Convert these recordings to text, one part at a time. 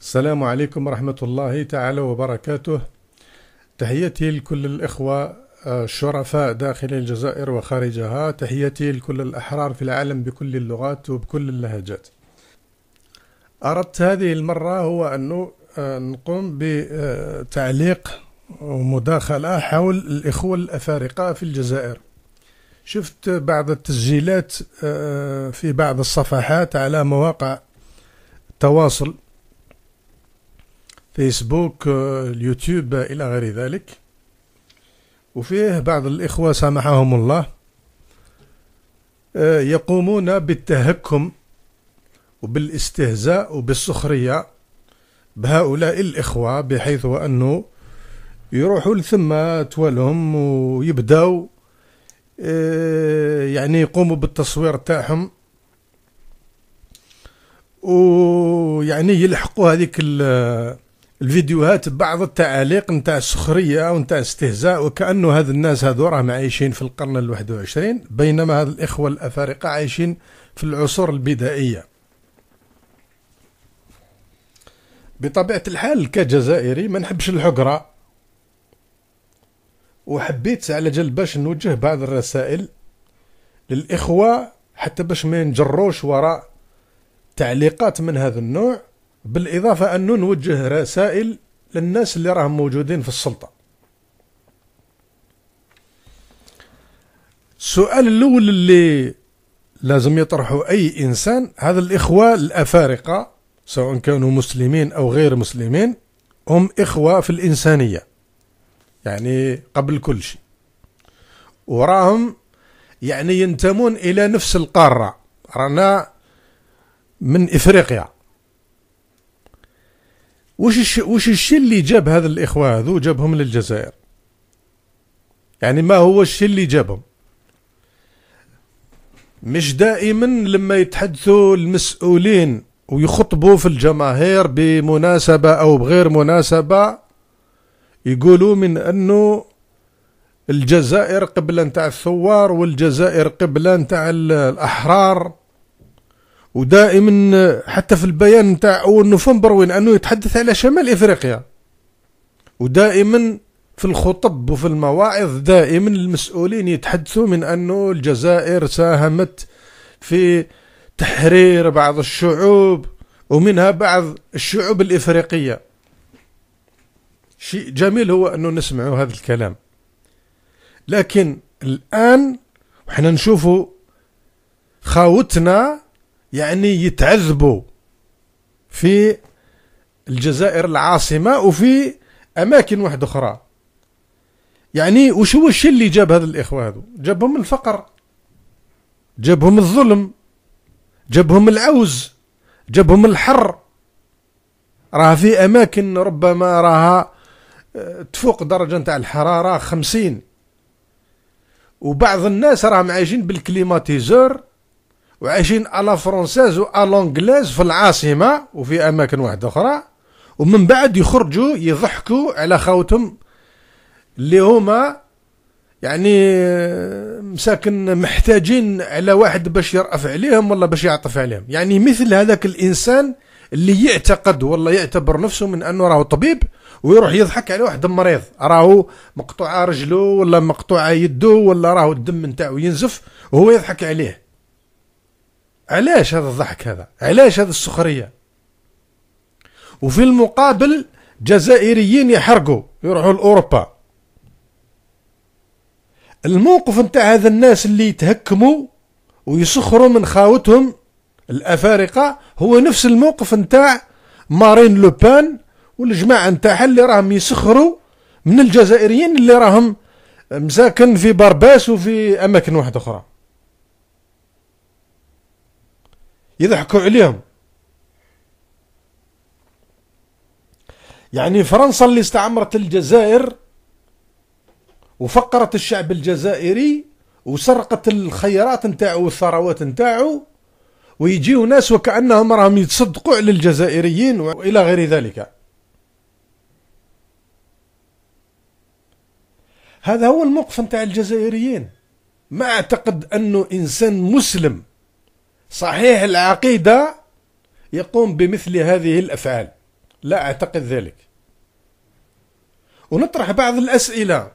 السلام عليكم ورحمة الله تعالى وبركاته تحياتي لكل الإخوة آه، الشرفاء داخل الجزائر وخارجها تحياتي لكل الأحرار في العالم بكل اللغات وبكل اللهجات أردت هذه المرة هو أنه آه، نقوم بتعليق ومداخلة حول الإخوة الأفارقة في الجزائر شفت بعض التسجيلات آه، في بعض الصفحات على مواقع التواصل فيسبوك آه، اليوتيوب آه، إلى غير ذلك وفيه بعض الإخوة سامحهم الله آه، يقومون بالتهكم وبالاستهزاء وبالسخرية بهؤلاء الإخوة بحيث أنه يروحوا لثم توالهم ويبداو يعني يقوموا بالتصوير تاعهم ويعني يلحقوا هذيك الفيديوهات بعض التعاليق نتاع سخريه ونتاع استهزاء وكانه هذا الناس هذو راهم عايشين في القرن الواحد وعشرين بينما هاد الاخوه الافارقه عايشين في العصور البدائيه بطبيعه الحال كجزائري ما نحبش الحقره وحبيت على جل باش نوجه بعض الرسائل للاخوه حتى باش ما ينجروش وراء تعليقات من هذا النوع بالإضافة أن نوجه رسائل للناس اللي راهم موجودين في السلطة السؤال الأول اللي لازم يطرحه أي إنسان هذا الإخوة الأفارقة سواء كانوا مسلمين أو غير مسلمين هم إخوة في الإنسانية يعني قبل كل شيء وراهم يعني ينتمون إلى نفس القارة رانا من إفريقيا وش الش... وش الشيء اللي جاب هذا الاخوه هذو جابهم للجزائر يعني ما هو الشيء اللي جابهم مش دائما لما يتحدثوا المسؤولين ويخطبوا في الجماهير بمناسبة أو بغير مناسبة يقولوا من أنه الجزائر قبلة نتاع الثوار والجزائر قبلة نتاع الأحرار ودائما حتى في البيان نتاع اول نوفمبر وين انه يتحدث على شمال افريقيا ودائما في الخطب وفي المواعظ دائما المسؤولين يتحدثوا من انه الجزائر ساهمت في تحرير بعض الشعوب ومنها بعض الشعوب الافريقيه شيء جميل هو انه نسمع هذا الكلام لكن الان وحنا نشوفوا خاوتنا يعني يتعذبوا في الجزائر العاصمة وفي أماكن واحدة أخرى يعني وش هو الشيء اللي جاب هذا الإخوة هذو جابهم الفقر جابهم الظلم جابهم العوز جابهم الحر راه في أماكن ربما راها آه، تفوق درجة نتاع الحرارة خمسين وبعض الناس راهم عايشين بالكليماتيزور وعايشين على فرونساز والانجلاز في العاصمه وفي اماكن واحده اخرى ومن بعد يخرجوا يضحكوا على خاوتهم اللي هما يعني مساكن محتاجين على واحد باش يرأف عليهم ولا باش يعطف عليهم يعني مثل هذاك الإنسان اللي يعتقد ولا يعتبر نفسه من أنه راهو طبيب ويروح يضحك على واحد مريض راهو مقطوعة رجله ولا مقطوعة يده ولا راهو الدم نتاعو ينزف وهو يضحك عليه علاش هذا الضحك هذا علاش هذه السخرية وفي المقابل جزائريين يحرقوا يروحوا لأوروبا الموقف نتاع هذا الناس اللي يتهكموا ويسخروا من خاوتهم الأفارقة هو نفس الموقف نتاع مارين لوبان والجماعة نتاعها اللي راهم يسخروا من الجزائريين اللي راهم مساكن في برباس وفي أماكن واحدة أخرى يضحكوا عليهم يعني فرنسا اللي استعمرت الجزائر وفقرت الشعب الجزائري وسرقت الخيرات نتاعو والثروات نتاعو ويجيو ناس وكأنهم راهم يتصدقوا على الجزائريين وإلى غير ذلك هذا هو الموقف نتاع الجزائريين ما أعتقد أنه إنسان مسلم صحيح العقيدة يقوم بمثل هذه الأفعال لا أعتقد ذلك ونطرح بعض الأسئلة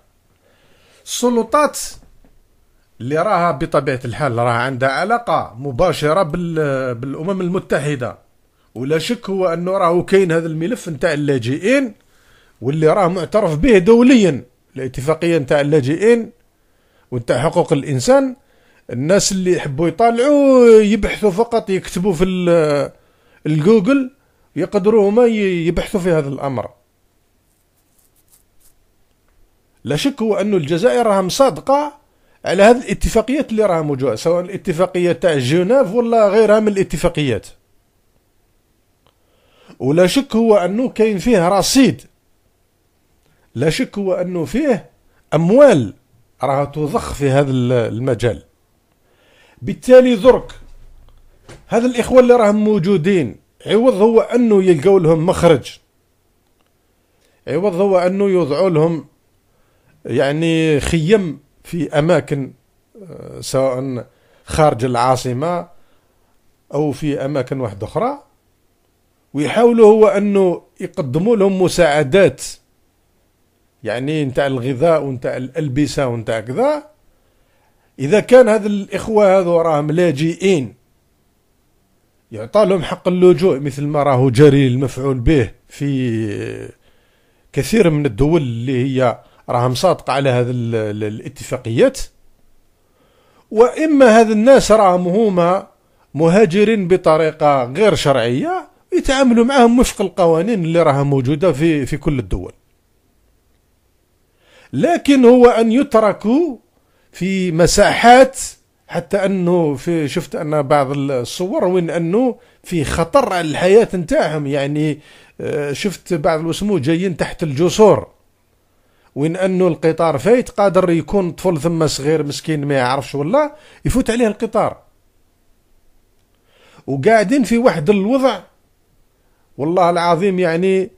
السلطات اللي راها بطبيعة الحال راها عندها علاقة مباشرة بالأمم المتحدة ولا شك هو أنه راه كاين هذا الملف نتاع اللاجئين واللي راه معترف به دوليا الاتفاقية نتاع اللاجئين ونتاع حقوق الإنسان الناس اللي يحبوا يطالعوا يبحثوا فقط يكتبوا في الجوجل يقدروا هما يبحثوا في هذا الامر لا شك هو أن الجزائر راها مصادقة على هذه الاتفاقيات اللي راها موجودة سواء الاتفاقية تاع جنيف ولا غيرها من الاتفاقيات ولا شك هو أنه كاين فيه رصيد لا شك هو أنه فيه أموال راها تضخ في هذا المجال بالتالي ذرك هذا الإخوة اللي راهم موجودين عوض هو أنه يلقاو لهم مخرج عوض هو أنه يوضعوا لهم يعني خيم في أماكن آه، سواء خارج العاصمة أو في أماكن واحدة أخرى ويحاولوا هو أنه يقدموا لهم مساعدات يعني نتاع الغذاء ونتاع الألبسة ونتاع كذا اذا كان هذا الاخوه هذو راهم لاجئين يعطى لهم حق اللجوء مثل ما راه جاري المفعول به في كثير من الدول اللي هي راهم صادقة على هذا الاتفاقيات وإما هذا الناس راهم هما مهاجرين بطريقة غير شرعية يتعاملوا معهم وفق القوانين اللي راها موجودة في, في كل الدول لكن هو أن يتركوا في مساحات حتى انه في شفت ان بعض الصور وين انه في خطر على الحياه نتاعهم يعني آه، شفت بعض الوسمو جايين تحت الجسور وين انه القطار فايت قادر يكون طفل ثم صغير مسكين ما يعرفش ولا يفوت عليه القطار وقاعدين في واحد الوضع والله العظيم يعني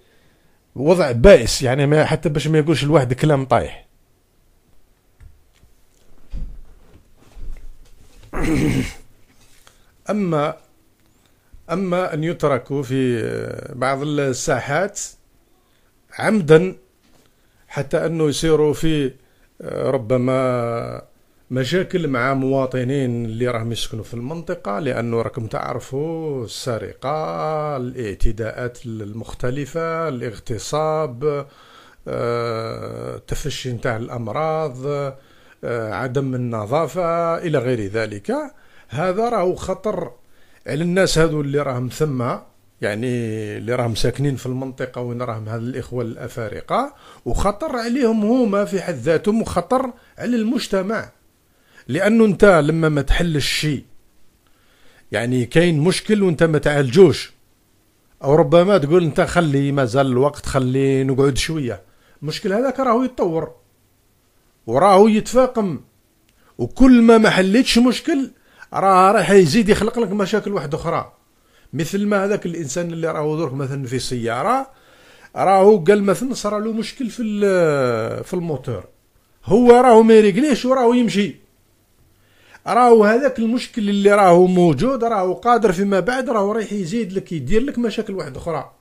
وضع بائس يعني ما حتى باش ما يقولش الواحد كلام طايح أما أما أن يتركوا في بعض الساحات عمدا حتى أنه يصيروا في آه، ربما مشاكل مع مواطنين اللي راهم يسكنوا في المنطقة لأنه راكم تعرفوا السرقة الاعتداءات المختلفة الاغتصاب التفشي آه، نتاع الأمراض آه، عدم النظافة إلى غير ذلك هذا راهو خطر على الناس هذو اللي راهم ثم يعني اللي راهم ساكنين في المنطقة وين راهم هذ الإخوة الأفارقة وخطر عليهم هما في حد ذاتهم وخطر على المجتمع لأنه أنت لما ما تحلش شيء يعني كاين مشكل وأنت ما تعالجوش أو ربما تقول أنت خلي مازال الوقت خلي نقعد شوية المشكل هذاك راهو يتطور وراهو يتفاقم وكل ما ما حلتش مشكل راه راح يزيد يخلق لك مشاكل واحدة أخرى مثل ما هذاك الإنسان اللي راهو درك مثلا في سيارة راهو قال مثلا صرا له مشكل في في الموتور هو راهو ما يريقليش وراهو يمشي راهو هذاك المشكل اللي راهو موجود راهو قادر فيما بعد راهو رايح يزيد لك يدير لك مشاكل واحدة أخرى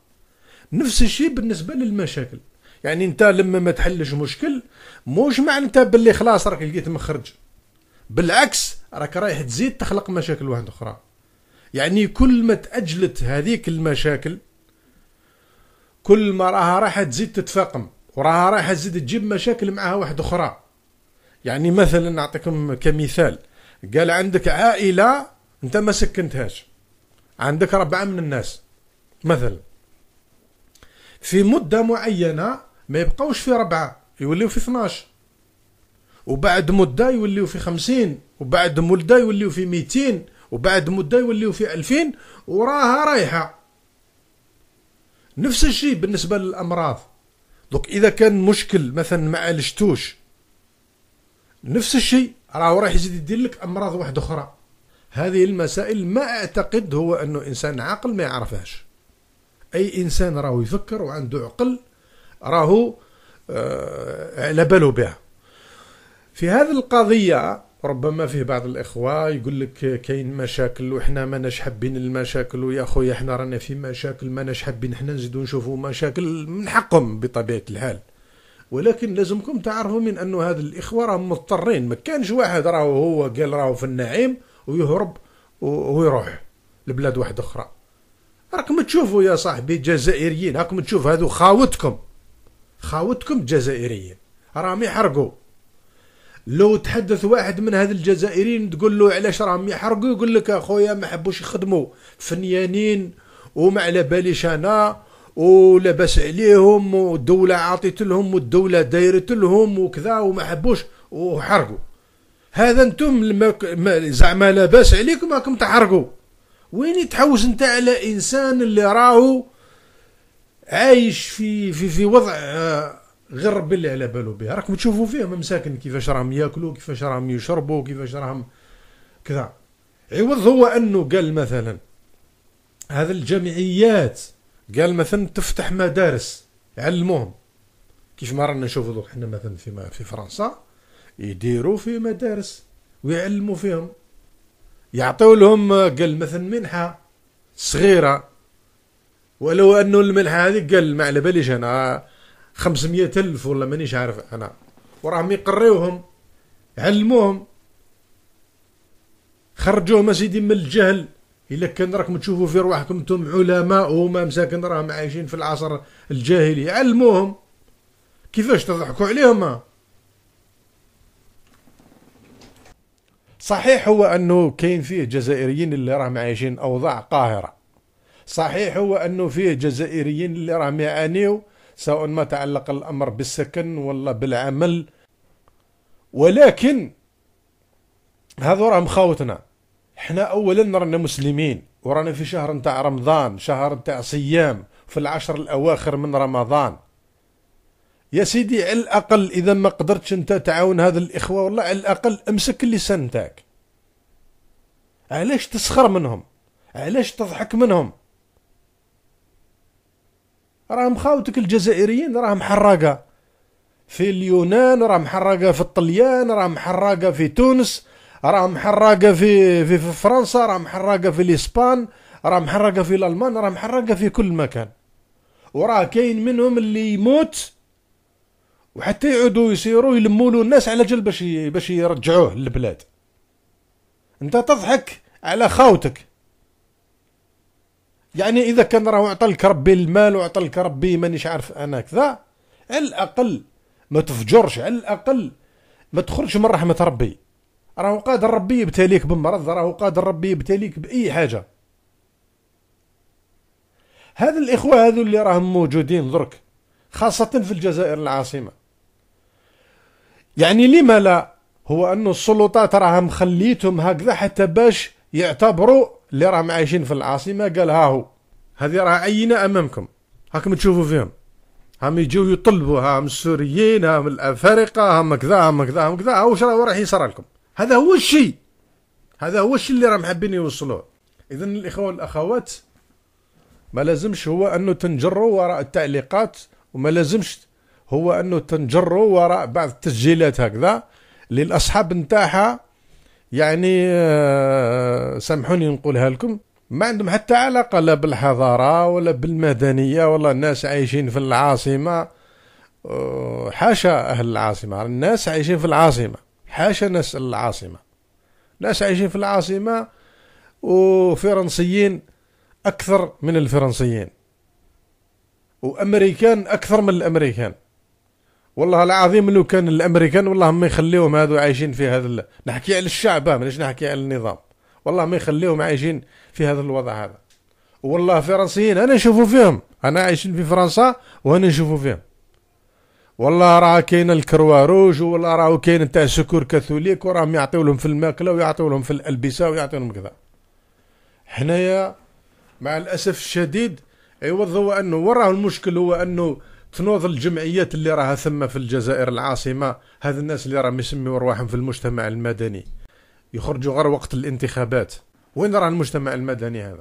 نفس الشيء بالنسبة للمشاكل يعني انت لما ما تحلش مشكل موش معناتها باللي خلاص راك لقيت مخرج بالعكس راك رايح تزيد تخلق مشاكل واحده اخرى يعني كل ما تاجلت هذيك المشاكل كل ما راها راح تزيد تتفاقم وراها راح تزيد تجيب مشاكل معها واحده اخرى يعني مثلا نعطيكم كمثال قال عندك عائله انت ما سكنتهاش عندك ربعه من الناس مثلا في مده معينه ما يبقاوش في ربعة يوليو في 12 وبعد مدة يوليو في 50 وبعد مدة يوليو في 200 وبعد مدة يوليو في 2000 وراها رايحة نفس الشيء بالنسبة للأمراض دوك إذا كان مشكل مثلا ما عالجتوش نفس الشيء راهو راح يزيد يدير لك أمراض واحدة أخرى هذه المسائل ما أعتقد هو أنه إنسان عاقل ما يعرفهاش أي إنسان راهو يفكر وعنده عقل راهو على آه، باله بها في هذه القضية ربما فيه بعض الإخوة يقول لك كاين مشاكل وحنا ماناش حابين المشاكل ويا خويا حنا رانا في مشاكل ماناش حابين حنا نزيدو نشوفوا مشاكل من حقهم بطبيعة الحال ولكن لازمكم تعرفوا من أنه هذا الإخوة راهم مضطرين ما كانش واحد راهو هو قال راهو في النعيم ويهرب ويروح لبلاد واحدة أخرى راكم تشوفوا يا صاحبي الجزائريين راكم تشوف هذو خاوتكم خاوتكم الجزائريين راهم يحرقوا لو تحدث واحد من هذ الجزائريين تقول له علاش راهم يحرقوا يقول لك اخويا ما حبوش يخدموا فنيانين وما على باليش انا ولاباس عليهم والدولة عطيت لهم والدولة دايرت لهم وكذا وما حبوش وحرقوا هذا انتم زعما لاباس عليكم راكم تحرقوا وين يتحوس انت على انسان اللي راهو عايش في في في وضع آه، غير ربي اللي على بالو به راكم تشوفوا فيهم مساكن كيفاش راهم ياكلوا كيفاش راهم يشربوا كيفاش راهم كذا عوض هو انه قال مثلا هذا الجمعيات قال مثلا تفتح مدارس يعلموهم كيف ما رانا نشوفوا دوك حنا مثلا في في فرنسا يديروا في مدارس ويعلموا فيهم يعطيو لهم آه، قال مثلا منحه صغيره ولو انه الملح هذه قال ما على باليش انا 500 الف ولا مانيش عارف انا وراهم يقريوهم علموهم خرجوهم سيدي من الجهل الا كان راكم تشوفوا في رواحكم انتم علماء وما مساكن راهم عايشين في العصر الجاهلي علموهم كيفاش تضحكوا عليهم صحيح هو انه كاين فيه جزائريين اللي راهم عايشين اوضاع قاهره صحيح هو أنه فيه جزائريين اللي راهم يعانيو سواء ما تعلق الأمر بالسكن ولا بالعمل ولكن هذو راهم خاوتنا حنا اولا رانا مسلمين ورانا في شهر نتاع رمضان شهر نتاع صيام في العشر الاواخر من رمضان يا سيدي على الاقل اذا ما قدرتش انت تعاون هذا الاخوه والله على الاقل امسك اللسان نتاعك علاش تسخر منهم علاش تضحك منهم راهم خاوتك الجزائريين راهم حراقه في اليونان راهم حراقه في الطليان راهم حراقه في تونس راهم حراقه في في, في فرنسا راهم حراقه في الاسبان راهم حراقه في الالمان راهم حراقه في كل مكان وراه كاين منهم اللي يموت وحتى يعودوا يسيروا يلموا له الناس على جل باش باش يرجعوه للبلاد انت تضحك على خاوتك يعني اذا كان راه اعطى لك ربي المال لك ربي مانيش عارف انا كذا على الاقل ما تفجرش على الاقل ما تخرجش من رحمه ربي راهو قادر ربي يبتليك بمرض راهو قادر ربي يبتليك باي حاجه هذا الاخوه هذو اللي راهم موجودين درك خاصه في الجزائر العاصمه يعني لما لا هو انه السلطات راها مخليتهم هكذا حتى باش يعتبروا اللي راهم عايشين في العاصمه قال ها هو هذه راه عينه امامكم هاكم تشوفوا فيهم هم يجيو يطلبوا من السوريين من الافارقه من كذا من كذا من كذا واش راه راح يصرى لكم هذا هو الشيء هذا هو الشيء اللي راهم حابين يوصلوه اذا الاخوه والاخوات ما لازمش هو انه تنجروا وراء التعليقات وما لازمش هو انه تنجروا وراء بعض التسجيلات هكذا للاصحاب نتاعها يعني آه، سامحوني نقولها لكم ما عندهم حتى علاقة لا بالحضارة ولا بالمدنية ولا الناس عايشين في العاصمة حاشا أهل العاصمة الناس عايشين في العاصمة حاشا ناس العاصمة ناس عايشين في العاصمة وفرنسيين أكثر من الفرنسيين وأمريكان أكثر من الأمريكان والله العظيم لو كان الامريكان والله ما يخليهم هادو عايشين في هذا ال... نحكي على الشعب مانيش نحكي على النظام والله ما يخليهم عايشين في هذا الوضع هذا والله فرنسيين انا نشوفوا فيهم انا عايشين في فرنسا وانا نشوفوا فيهم والله راه كاين الكرواروج والله راه كاين تاع سكور كاثوليك وراهم يعطيو لهم في الماكله ويعطيو لهم في الالبسه ويعطيو لهم كذا حنايا مع الاسف الشديد يوضوا انه وراه المشكل هو انه تنوض الجمعيات اللي راها ثم في الجزائر العاصمة هذ الناس اللي راهم يسميو رواحهم في المجتمع المدني يخرجوا غير وقت الانتخابات وين راه المجتمع المدني هذا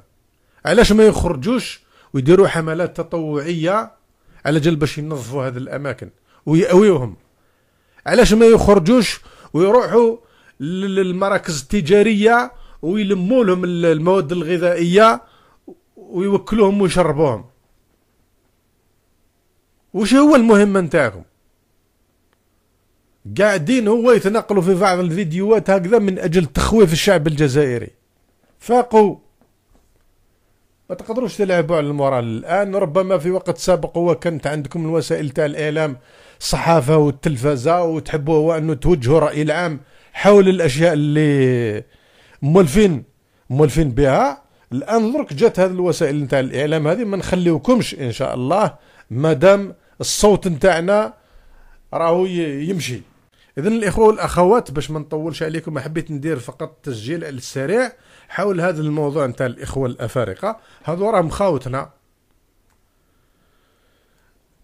علاش ما يخرجوش ويديروا حملات تطوعية على جل باش ينظفوا هذه الأماكن ويأويوهم علاش ما يخرجوش ويروحوا للمراكز التجارية ويلموا لهم المواد الغذائية ويوكلوهم ويشربوهم وش هو المهم نتاعكم قاعدين هو يتنقلوا في بعض الفيديوهات هكذا من اجل تخويف الشعب الجزائري فاقوا ما تقدروش تلعبوا على المورال الان ربما في وقت سابق هو كانت عندكم الوسائل تاع الاعلام الصحافه والتلفزه وتحبوا هو انه توجهوا الراي العام حول الاشياء اللي مولفين مولفين بها الان درك جات هذه الوسائل نتاع الاعلام هذه ما نخليوكمش ان شاء الله مادام الصوت نتاعنا راهو يمشي اذا الاخوه والاخوات باش ما نطولش عليكم حبيت ندير فقط تسجيل السريع حول هذا الموضوع نتاع الاخوه الافارقه هذو راهم خاوتنا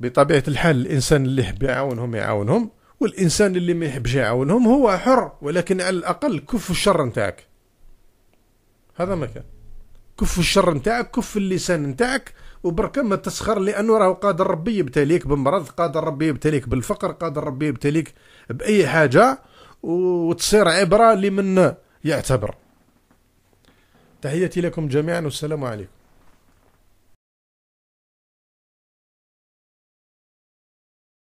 بطبيعه الحال الانسان اللي يحب يعاونهم يعاونهم والانسان اللي ما يحبش يعاونهم هو حر ولكن على الاقل كف الشر نتاعك هذا ما كان كف الشر نتاعك كف اللسان نتاعك وبركة ما تسخر لأنه راه قادر ربي يبتليك بمرض قادر ربي يبتليك بالفقر قادر ربي يبتليك بأي حاجة وتصير عبرة لمن يعتبر تحياتي لكم جميعا والسلام عليكم